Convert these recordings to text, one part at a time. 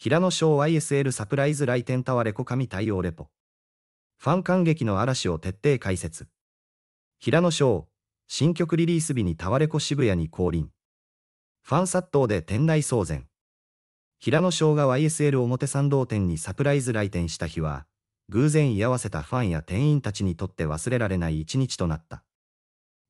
平野翔 ISL サプライズ来店タワレコ神対応レポ。ファン感激の嵐を徹底解説。平野翔、新曲リリース日にタワレコ渋谷に降臨。ファン殺到で店内騒然。平野翔が YSL 表参道店にサプライズ来店した日は、偶然居合わせたファンや店員たちにとって忘れられない一日となった。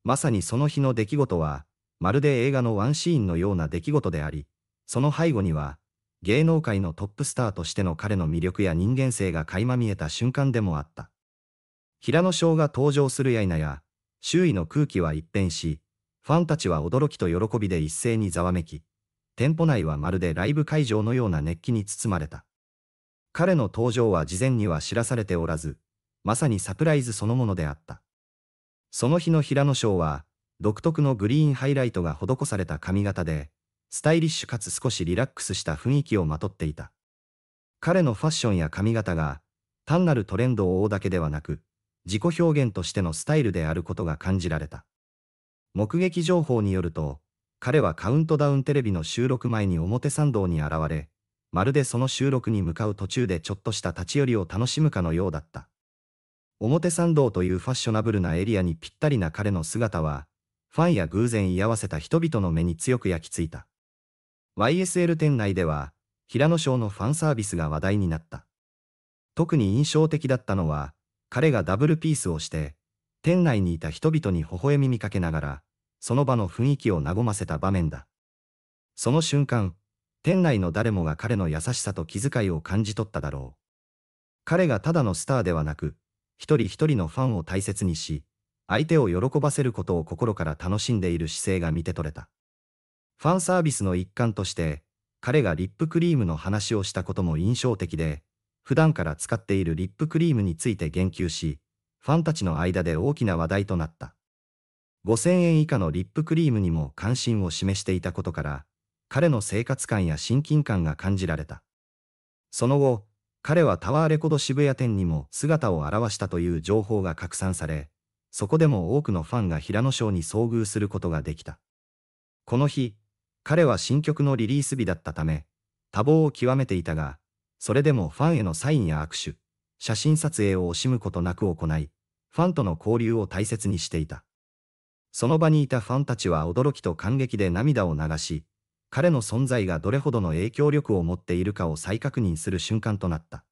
まさにその日の出来事は、まるで映画のワンシーンのような出来事であり、その背後には、芸能界のトップスターとしての彼の魅力や人間性が垣間見えた瞬間でもあった。平野翔が登場するや否や、周囲の空気は一変し、ファンたちは驚きと喜びで一斉にざわめき、店舗内はまるでライブ会場のような熱気に包まれた。彼の登場は事前には知らされておらず、まさにサプライズそのものであった。その日の平野翔は、独特のグリーンハイライトが施された髪型で、スタイリッシュかつ少しリラックスした雰囲気をまとっていた。彼のファッションや髪型が、単なるトレンドを追うだけではなく、自己表現としてのスタイルであることが感じられた。目撃情報によると、彼はカウントダウンテレビの収録前に表参道に現れ、まるでその収録に向かう途中でちょっとした立ち寄りを楽しむかのようだった。表参道というファッショナブルなエリアにぴったりな彼の姿は、ファンや偶然居合わせた人々の目に強く焼き付いた。YSL 店内では、平野翔のファンサービスが話題になった。特に印象的だったのは、彼がダブルピースをして、店内にいた人々に微笑み見かけながら、その場の雰囲気を和ませた場面だ。その瞬間、店内の誰もが彼の優しさと気遣いを感じ取っただろう。彼がただのスターではなく、一人一人のファンを大切にし、相手を喜ばせることを心から楽しんでいる姿勢が見て取れた。ファンサービスの一環として、彼がリップクリームの話をしたことも印象的で、普段から使っているリップクリームについて言及し、ファンたちの間で大きな話題となった。5000円以下のリップクリームにも関心を示していたことから、彼の生活感や親近感が感じられた。その後、彼はタワーレコード渋谷店にも姿を現したという情報が拡散され、そこでも多くのファンが平野賞に遭遇することができた。この日、彼は新曲のリリース日だったため、多忙を極めていたが、それでもファンへのサインや握手、写真撮影を惜しむことなく行い、ファンとの交流を大切にしていた。その場にいたファンたちは驚きと感激で涙を流し、彼の存在がどれほどの影響力を持っているかを再確認する瞬間となった。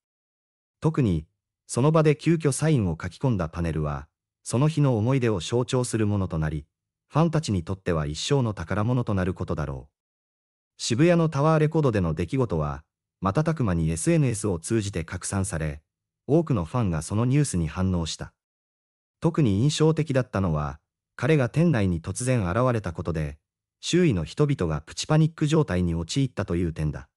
特に、その場で急遽サインを書き込んだパネルは、その日の思い出を象徴するものとなり、ファンたちにとっては一生の宝物となることだろう。渋谷のタワーレコードでの出来事は、瞬く間に SNS を通じて拡散され、多くのファンがそのニュースに反応した。特に印象的だったのは、彼が店内に突然現れたことで、周囲の人々がプチパニック状態に陥ったという点だ。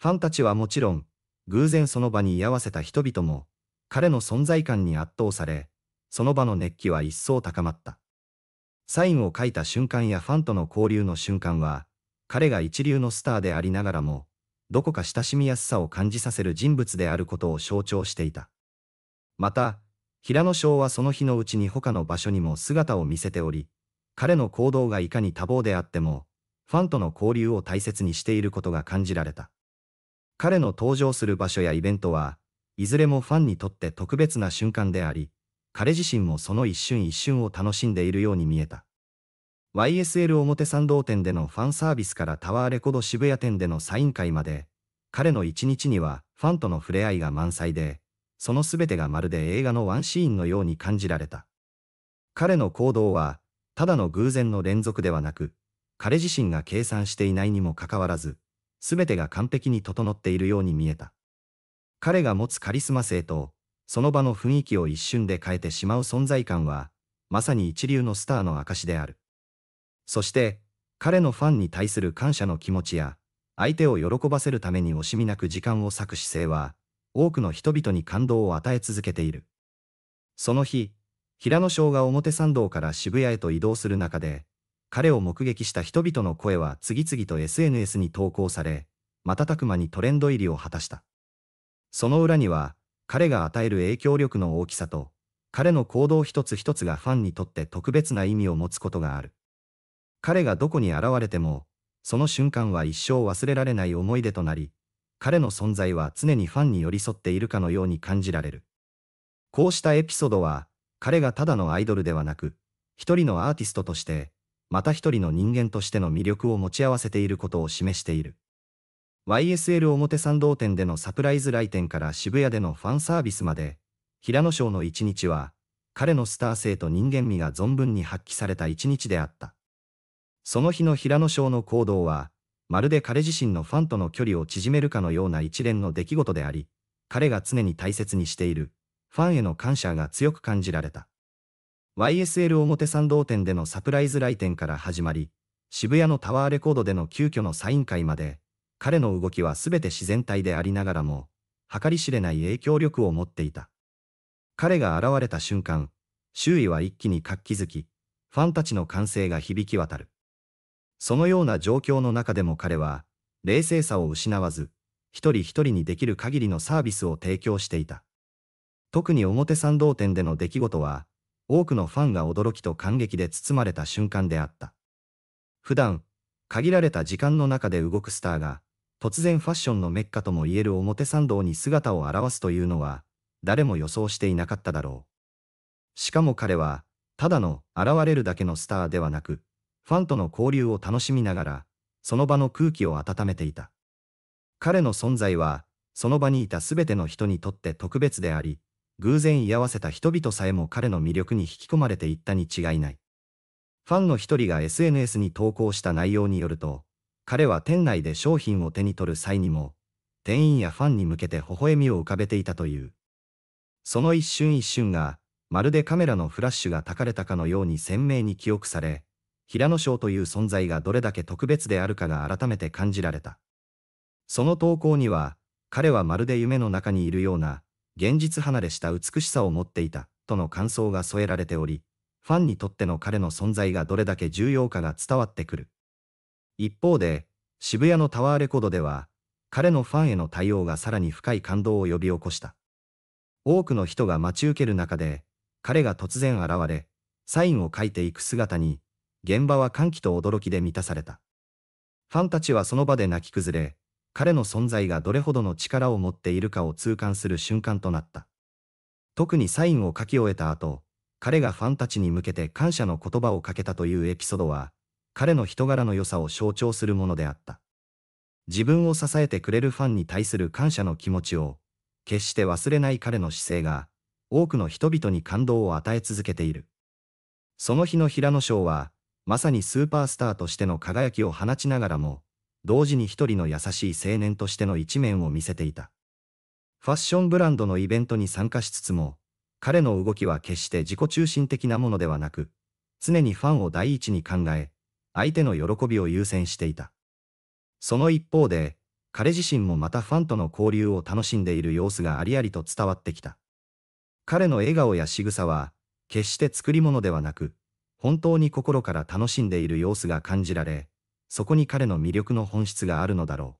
ファンたちはもちろん、偶然その場に居合わせた人々も、彼の存在感に圧倒され、その場の熱気は一層高まった。サインを書いた瞬間やファンとの交流の瞬間は、彼が一流のスターでありながらも、どこか親しみやすさを感じさせる人物であることを象徴していた。また、平野翔はその日のうちに他の場所にも姿を見せており、彼の行動がいかに多忙であっても、ファンとの交流を大切にしていることが感じられた。彼の登場する場所やイベントは、いずれもファンにとって特別な瞬間であり、彼自身もその一瞬一瞬を楽しんでいるように見えた。YSL 表参道店でのファンサービスからタワーレコード渋谷店でのサイン会まで、彼の一日にはファンとの触れ合いが満載で、その全てがまるで映画のワンシーンのように感じられた。彼の行動は、ただの偶然の連続ではなく、彼自身が計算していないにもかかわらず、全てが完璧に整っているように見えた。彼が持つカリスマ性と、その場の雰囲気を一瞬で変えてしまう存在感は、まさに一流のスターの証である。そして、彼のファンに対する感謝の気持ちや、相手を喜ばせるために惜しみなく時間を割く姿勢は、多くの人々に感動を与え続けている。その日、平野翔が表参道から渋谷へと移動する中で、彼を目撃した人々の声は次々と SNS に投稿され、瞬く間にトレンド入りを果たした。その裏には、彼が与える影響力の大きさと、彼の行動一つ一つがファンにとって特別な意味を持つことがある。彼がどこに現れても、その瞬間は一生忘れられない思い出となり、彼の存在は常にファンに寄り添っているかのように感じられる。こうしたエピソードは、彼がただのアイドルではなく、一人のアーティストとして、また一人の人間としての魅力を持ち合わせていることを示している。YSL 表参道店でのサプライズ来店から渋谷でのファンサービスまで、平野翔の一日は、彼のスター性と人間味が存分に発揮された一日であった。その日の平野翔の行動は、まるで彼自身のファンとの距離を縮めるかのような一連の出来事であり、彼が常に大切にしている、ファンへの感謝が強く感じられた。YSL 表参道店でのサプライズ来店から始まり、渋谷のタワーレコードでの急遽のサイン会まで、彼の動きは全て自然体でありながらも、計り知れない影響力を持っていた。彼が現れた瞬間、周囲は一気に活気づき、ファンたちの歓声が響き渡る。そのような状況の中でも彼は、冷静さを失わず、一人一人にできる限りのサービスを提供していた。特に表参道店での出来事は、多くのファンが驚きと感激で包まれた瞬間であった。普段、限られた時間の中で動くスターが、突然ファッションのメッカともいえる表参道に姿を現すというのは、誰も予想していなかっただろう。しかも彼は、ただの現れるだけのスターではなく、ファンとの交流を楽しみながら、その場の空気を温めていた。彼の存在は、その場にいたすべての人にとって特別であり、偶然居合わせた人々さえも彼の魅力に引き込まれていったに違いない。ファンの一人が SNS に投稿した内容によると、彼は店内で商品を手に取る際にも、店員やファンに向けて微笑みを浮かべていたという。その一瞬一瞬が、まるでカメラのフラッシュがたかれたかのように鮮明に記憶され、平野翔という存在がどれだけ特別であるかが改めて感じられた。その投稿には、彼はまるで夢の中にいるような、現実離れした美しさを持っていた、との感想が添えられており、ファンにとっての彼の存在がどれだけ重要かが伝わってくる。一方で、渋谷のタワーレコードでは、彼のファンへの対応がさらに深い感動を呼び起こした。多くの人が待ち受ける中で、彼が突然現れ、サインを書いていく姿に、現場は歓喜と驚きで満たされた。ファンたちはその場で泣き崩れ、彼の存在がどれほどの力を持っているかを痛感する瞬間となった。特にサインを書き終えた後、彼がファンたちに向けて感謝の言葉をかけたというエピソードは、彼の人柄の良さを象徴するものであった。自分を支えてくれるファンに対する感謝の気持ちを、決して忘れない彼の姿勢が、多くの人々に感動を与え続けている。その日の平野賞は、まさにスーパースターとしての輝きを放ちながらも、同時に一人の優しい青年としての一面を見せていた。ファッションブランドのイベントに参加しつつも、彼の動きは決して自己中心的なものではなく、常にファンを第一に考え、相手の喜びを優先していた。その一方で、彼自身もまたファンとの交流を楽しんでいる様子がありありと伝わってきた。彼の笑顔や仕草は、決して作り物ではなく、本当に心から楽しんでいる様子が感じられ、そこに彼の魅力の本質があるのだろ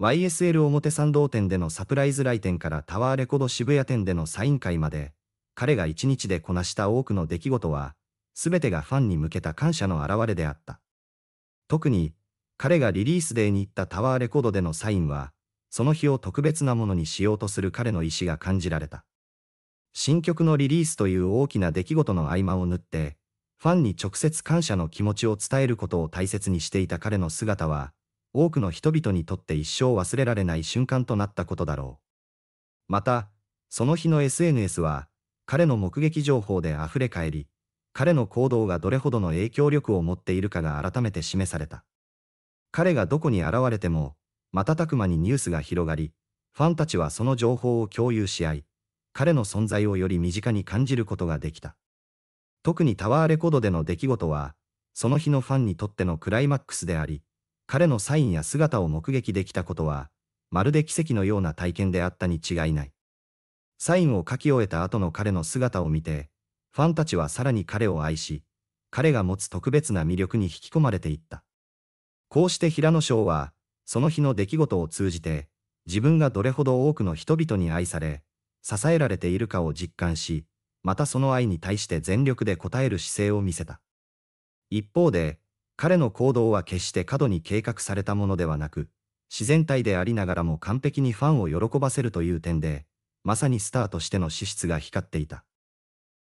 う。YSL 表参道店でのサプライズ来店からタワーレコード渋谷店でのサイン会まで、彼が一日でこなした多くの出来事は、すべてがファンに向けた感謝の表れであった。特に、彼がリリースデーに行ったタワーレコードでのサインは、その日を特別なものにしようとする彼の意志が感じられた。新曲のリリースという大きな出来事の合間を縫って、ファンに直接感謝の気持ちを伝えることを大切にしていた彼の姿は、多くの人々にとって一生忘れられない瞬間となったことだろう。また、その日の SNS は、彼の目撃情報で溢れ返り、彼の行動がどれほどの影響力を持っているかが改めて示された。彼がどこに現れても、瞬く間にニュースが広がり、ファンたちはその情報を共有し合い、彼の存在をより身近に感じることができた。特にタワーレコードでの出来事は、その日のファンにとってのクライマックスであり、彼のサインや姿を目撃できたことは、まるで奇跡のような体験であったに違いない。サインを書き終えた後の彼の姿を見て、ファンたちはさらに彼を愛し、彼が持つ特別な魅力に引き込まれていった。こうして平野翔は、その日の出来事を通じて、自分がどれほど多くの人々に愛され、支えられているかを実感し、またその愛に対して全力で応える姿勢を見せた。一方で、彼の行動は決して過度に計画されたものではなく、自然体でありながらも完璧にファンを喜ばせるという点で、まさにスターとしての資質が光っていた。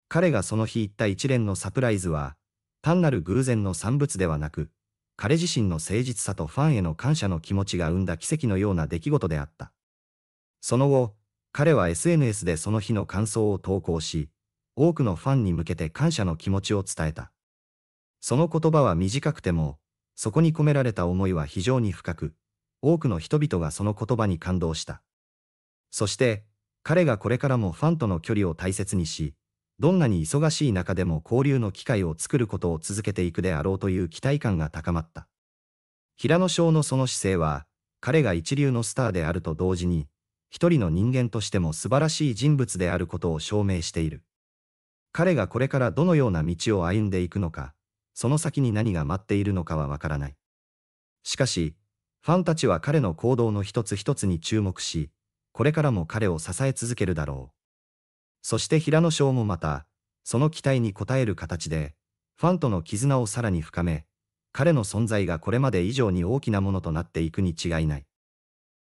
彼がその日言った一連のサプライズは、単なる偶然の産物ではなく、彼自身の誠実さとファンへの感謝の気持ちが生んだ奇跡のような出来事であった。その後、彼は SNS でその日の感想を投稿し、多くのファンに向けて感謝の気持ちを伝えた。その言葉は短くても、そこに込められた思いは非常に深く、多くの人々がその言葉に感動した。そして、彼がこれからもファンとの距離を大切にし、どんなに忙しい中でも交流の機会を作ることを続けていくであろうという期待感が高まった。平野翔のその姿勢は、彼が一流のスターであると同時に、一人の人間としても素晴らしい人物であることを証明している。彼がこれからどのような道を歩んでいくのか、その先に何が待っているのかはわからない。しかし、ファンたちは彼の行動の一つ一つに注目し、これからも彼を支え続けるだろう。そして平野翔もまた、その期待に応える形で、ファンとの絆をさらに深め、彼の存在がこれまで以上に大きなものとなっていくに違いない。